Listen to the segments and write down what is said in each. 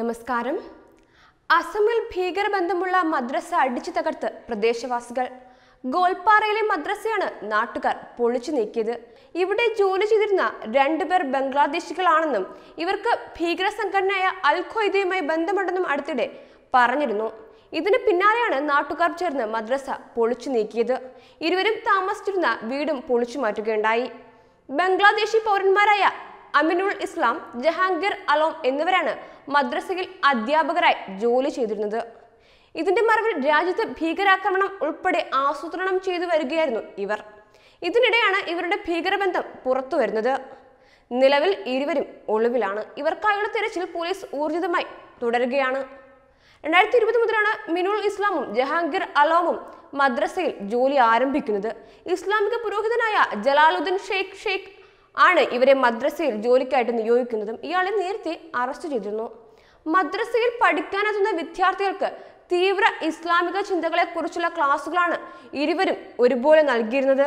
നമസ്കാരം അസമിൽ ഭീകരബന്ധമുള്ള മദ്രസ അടിച്ചു തകർത്ത് പ്രദേശവാസികൾ ഗോൾപാറയിലെ മദ്രസയാണ് നാട്ടുകാർ പൊളിച്ചു നീക്കിയത് ഇവിടെ ജോലി ചെയ്തിരുന്ന രണ്ടുപേർ ബംഗ്ലാദേശികളാണെന്നും ഇവർക്ക് ഭീകര സംഘടനയായ അൽ ഖ്വയ്ദയുമായി ബന്ധമുണ്ടെന്നും അടുത്തിടെ പറഞ്ഞിരുന്നു ഇതിനു പിന്നാലെയാണ് നാട്ടുകാർ ചേർന്ന് മദ്രസ പൊളിച്ചു നീക്കിയത് ഇരുവരും താമസിച്ചിരുന്ന വീടും പൊളിച്ചു മാറ്റുകയുണ്ടായി ബംഗ്ലാദേശി പൗരന്മാരായ അമിനുൾ ഇസ്ലാം ജഹാംഗീർ അലോം എന്നിവരാണ് മദ്രസയിൽ അധ്യാപകരായി ജോലി ചെയ്തിരുന്നത് ഇതിന്റെ മറവിൽ രാജ്യത്ത് ഭീകരാക്രമണം ഉൾപ്പെടെ ആസൂത്രണം ചെയ്തു വരികയായിരുന്നു ഇവർ ഇതിനിടെയാണ് ഇവരുടെ ഭീകരബന്ധം പുറത്തു വരുന്നത് നിലവിൽ ഇരുവരും ഒളിവിലാണ് ഇവർക്കായുള്ള തിരച്ചിൽ പോലീസ് ഊർജിതമായി തുടരുകയാണ് രണ്ടായിരത്തി ഇരുപത് മുതലാണ് മിനുൾ ഇസ്ലാമും ജഹാംഗീർ അലോമും മദ്രസയിൽ ജോലി ആരംഭിക്കുന്നത് ഇസ്ലാമിക പുരോഹിതനായ ജലാലുദ്ദീൻ ഷെയ്ഖ് ഷെയ്ഖ് ആണ് ഇവരെ മദ്രസയിൽ ജോലിക്കായിട്ട് നിയോഗിക്കുന്നതും ഇയാളെ നേരത്തെ അറസ്റ്റ് ചെയ്തിരുന്നു മദ്രസയിൽ പഠിക്കാനെത്തുന്ന വിദ്യാർത്ഥികൾക്ക് തീവ്ര ഇസ്ലാമിക ചിന്തകളെക്കുറിച്ചുള്ള ക്ലാസുകളാണ് ഇരുവരും ഒരുപോലെ നൽകിയിരുന്നത്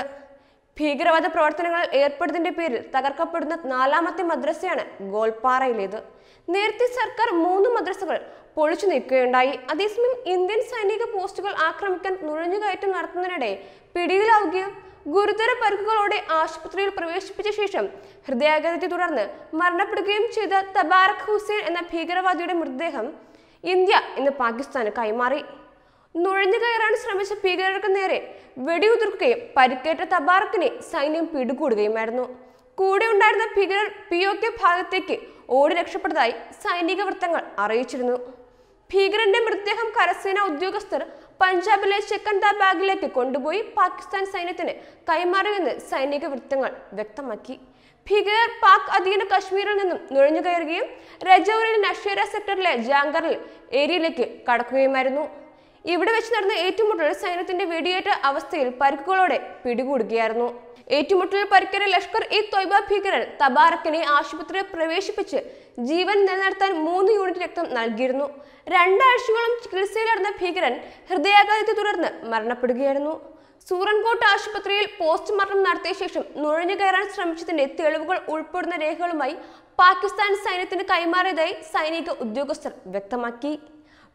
ഭീകരവാദ പ്രവർത്തനങ്ങളിൽ ഏർപ്പെടുന്നതിന്റെ പേരിൽ തകർക്കപ്പെടുന്ന നാലാമത്തെ മദ്രസയാണ് ഗോൾപാറയിലേത് നേരത്തെ സർക്കാർ മൂന്ന് മദ്രസകൾ പൊളിച്ചു നീക്കുകയുണ്ടായി അതേസമയം ഇന്ത്യൻ സൈനിക പോസ്റ്റുകൾ ആക്രമിക്കാൻ നുഴഞ്ഞുകയറ്റം നടത്തുന്നതിനിടെ പിടിയിലാവുകയും ഗുരുതര പരിക്കുകളോടെ ആശുപത്രിയിൽ പ്രവേശിപ്പിച്ച ശേഷം ഹൃദയാഘാതത്തെ തുടർന്ന് മരണപ്പെടുകയും ചെയ്ത തബാറക് ഹുസൈൻ എന്ന ഭീകരവാദിയുടെ മൃതദേഹം ഇന്ത്യ ഇന്ന് പാകിസ്ഥാന് കൈമാറി നുഴഞ്ഞു കയറാൻ ശ്രമിച്ച ഭീകരർക്ക് നേരെ വെടിയുതിർക്കുകയും പരിക്കേറ്റ തബാറക്കിനെ സൈന്യം പിടികൂടുകയുമായിരുന്നു കൂടെ ഉണ്ടായിരുന്ന ഭീകരർ പി ഒ കെ ഭാഗത്തേക്ക് ഓടി രക്ഷപ്പെട്ടതായി സൈനിക വൃത്തങ്ങൾ അറിയിച്ചിരുന്നു ഭീകരന്റെ മൃതദേഹം കരസേനാ ഉദ്യോഗസ്ഥർ പഞ്ചാബിലെ ബാഗിലേക്ക് കൊണ്ടുപോയി പാകിസ്ഥാൻ സൈന്യത്തിന് കൈമാറിയെന്ന് സൈനിക വൃത്തങ്ങൾ വ്യക്തമാക്കി ഭീകരർ പാക് അധീന കശ്മീരിൽ നിന്നും നുഴഞ്ഞു കയറുകയും രജൌരിലെ നഷേര സെക്ടറിലെ ജാങ്കറിൽ ഏരിയയിലേക്ക് കടക്കുകയുമായിരുന്നു ഇവിടെ വെച്ച് നടന്ന ഏറ്റുമുട്ടൽ സൈന്യത്തിന്റെ വെടിയേറ്റ അവസ്ഥയിൽ പരിക്കുകളോടെ പിടികൂടുകയായിരുന്നു ഏറ്റുമുട്ടലിൽ പരിക്കേറ്റ ലഷ്കർ ഇ തൊയ്ബ ഭീകരൻ തബാറക്കിനെ ആശുപത്രിയിൽ പ്രവേശിപ്പിച്ച് ജീവൻ നിലനിർത്താൻ മൂന്ന് യൂണിറ്റ് രക്തം നൽകിയിരുന്നു രണ്ടാഴ്ചയോളം ചികിത്സയിലായിരുന്ന ഭീകരൻ ഹൃദയാഘാതത്തെ തുടർന്ന് മരണപ്പെടുകയായിരുന്നു സൂറൻകോട്ട് ആശുപത്രിയിൽ പോസ്റ്റ്മോർട്ടം നടത്തിയ ശേഷം നുഴഞ്ഞു കയറാൻ ശ്രമിച്ചതിന്റെ തെളിവുകൾ ഉൾപ്പെടുന്ന രേഖകളുമായി പാകിസ്ഥാൻ സൈന്യത്തിന് കൈമാറിയതായി സൈനിക ഉദ്യോഗസ്ഥർ വ്യക്തമാക്കി